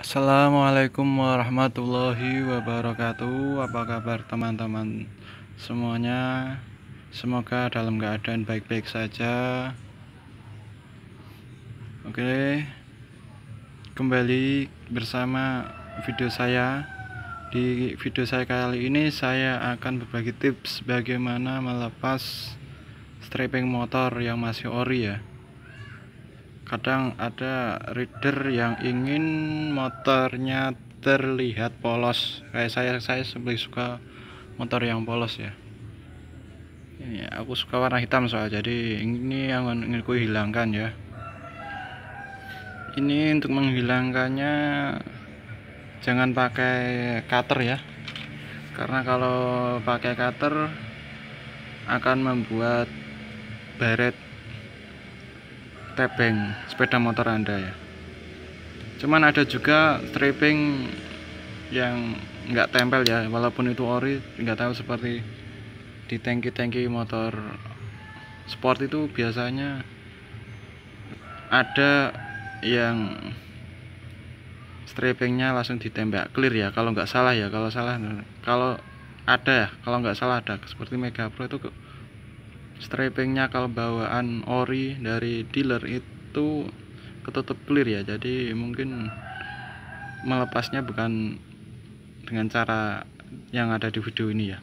Assalamualaikum warahmatullahi wabarakatuh Apa kabar teman-teman semuanya Semoga dalam keadaan baik-baik saja Oke Kembali bersama video saya Di video saya kali ini saya akan berbagi tips Bagaimana melepas stripping motor yang masih ori ya kadang ada reader yang ingin motornya terlihat polos kayak saya saya sebeli suka motor yang polos ya ini aku suka warna hitam soal jadi ini yang ingin ku hilangkan ya ini untuk menghilangkannya jangan pakai cutter ya karena kalau pakai cutter akan membuat baret tebeng sepeda motor anda ya cuman ada juga stripping yang nggak tempel ya walaupun itu ori nggak tahu seperti di tangki-tangki motor sport itu biasanya ada yang stripingnya langsung ditembak clear ya kalau nggak salah ya kalau salah kalau ada ya kalau nggak salah ada seperti Mega Pro itu stripingnya kalau bawaan ori dari dealer itu ketutup clear ya jadi mungkin melepasnya bukan dengan cara yang ada di video ini ya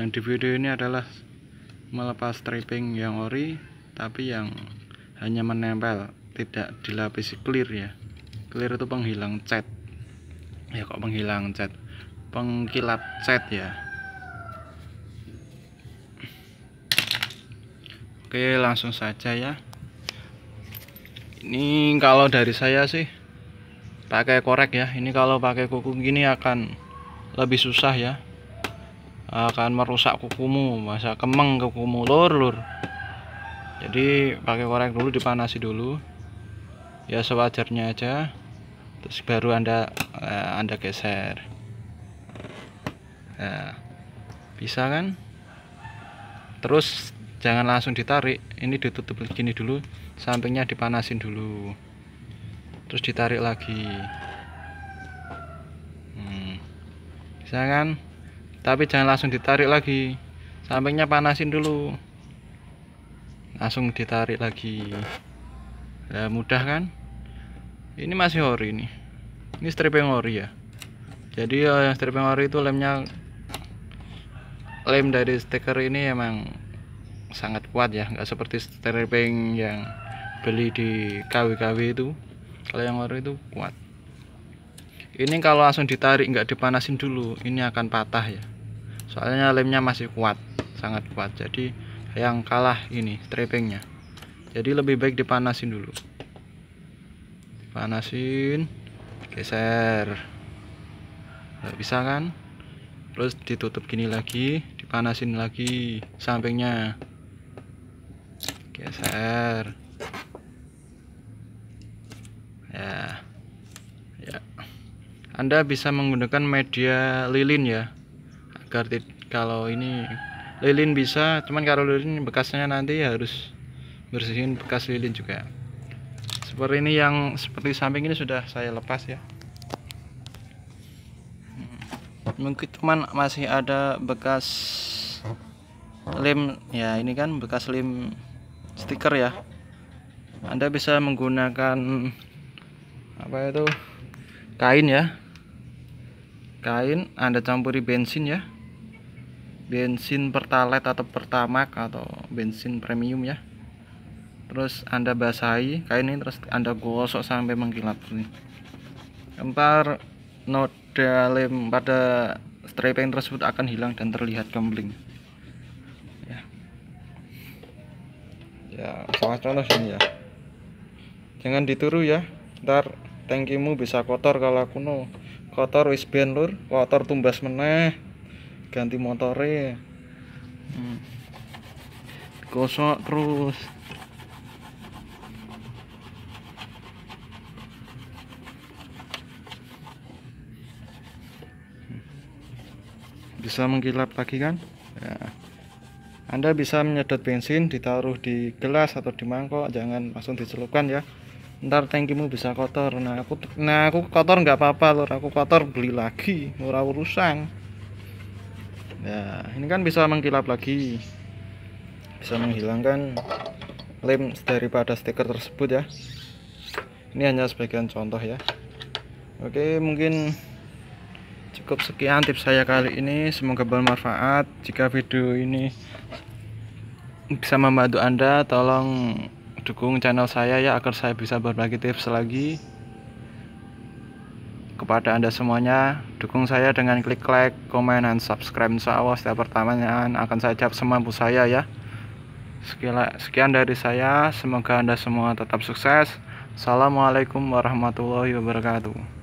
yang di video ini adalah melepas striping yang ori tapi yang hanya menempel tidak dilapisi clear ya clear itu penghilang cat ya kok menghilang cat pengkilap cat ya Oke langsung saja ya ini kalau dari saya sih pakai korek ya ini kalau pakai kuku gini akan lebih susah ya akan merusak kukumu masa kemeng kukumu lur lur jadi pakai korek dulu dipanasi dulu ya sewajarnya aja terus baru anda eh, anda geser ya, bisa kan terus jangan langsung ditarik ini ditutup begini dulu sampingnya dipanasin dulu terus ditarik lagi hmm. bisa kan tapi jangan langsung ditarik lagi sampingnya panasin dulu langsung ditarik lagi ya, mudah kan ini masih ori ini ini stripping ori ya jadi yang eh, stripping ori itu lemnya lem dari stiker ini emang sangat kuat ya nggak seperti stereping yang beli di KW-KW itu kalau yang baru itu kuat ini kalau langsung ditarik nggak dipanasin dulu ini akan patah ya soalnya lemnya masih kuat sangat kuat jadi yang kalah ini stripingnya jadi lebih baik dipanasin dulu dipanasin geser nggak bisa kan terus ditutup gini lagi dipanasin lagi sampingnya geser ya ya Anda bisa menggunakan media lilin ya agar kalau ini lilin bisa cuman kalau lilin bekasnya nanti harus bersihin bekas lilin juga seperti ini yang seperti samping ini sudah saya lepas ya hmm. mungkin cuman masih ada bekas lem ya ini kan bekas lem stiker ya Anda bisa menggunakan apa itu kain ya kain Anda campuri bensin ya bensin pertalite atau pertamak atau bensin premium ya terus anda basahi kain ini terus anda gosok sampai mengkilat ini Empar noda lem pada striping tersebut akan hilang dan terlihat gambling ya sama contoh sini ya jangan dituru ya ntar tankimu bisa kotor kalau kuno kotor wis ben lur kotor tumbas meneh ganti motore hmm. terus hmm. bisa mengkilap lagi kan anda bisa menyedot bensin ditaruh di gelas atau di mangkok jangan langsung dicelupkan ya ntar tankimu bisa kotor nah aku nah aku kotor nggak apa-apa lor aku kotor beli lagi murah urusan ya ini kan bisa mengkilap lagi bisa menghilangkan lem daripada stiker tersebut ya ini hanya sebagian contoh ya oke mungkin cukup sekian tips saya kali ini semoga bermanfaat jika video ini bisa membantu anda tolong dukung channel saya ya agar saya bisa berbagi tips lagi kepada anda semuanya dukung saya dengan klik like komen dan subscribe insya Allah setiap pertanyaan akan saya jawab semampu saya ya sekian dari saya semoga anda semua tetap sukses Assalamualaikum warahmatullahi wabarakatuh